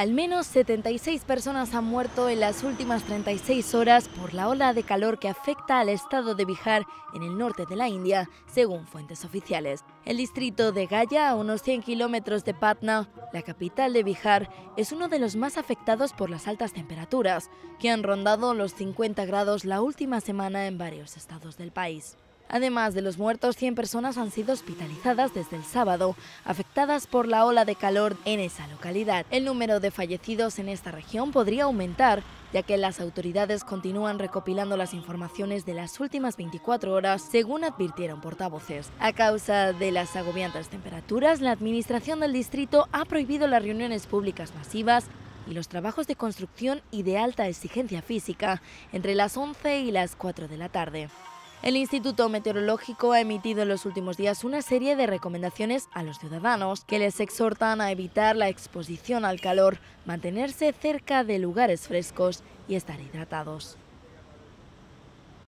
Al menos 76 personas han muerto en las últimas 36 horas por la ola de calor que afecta al estado de Bihar en el norte de la India, según fuentes oficiales. El distrito de Gaya, a unos 100 kilómetros de Patna, la capital de Bihar, es uno de los más afectados por las altas temperaturas, que han rondado los 50 grados la última semana en varios estados del país. Además de los muertos, 100 personas han sido hospitalizadas desde el sábado, afectadas por la ola de calor en esa localidad. El número de fallecidos en esta región podría aumentar, ya que las autoridades continúan recopilando las informaciones de las últimas 24 horas, según advirtieron portavoces. A causa de las agobiantes temperaturas, la administración del distrito ha prohibido las reuniones públicas masivas y los trabajos de construcción y de alta exigencia física entre las 11 y las 4 de la tarde. El Instituto Meteorológico ha emitido en los últimos días una serie de recomendaciones a los ciudadanos que les exhortan a evitar la exposición al calor, mantenerse cerca de lugares frescos y estar hidratados.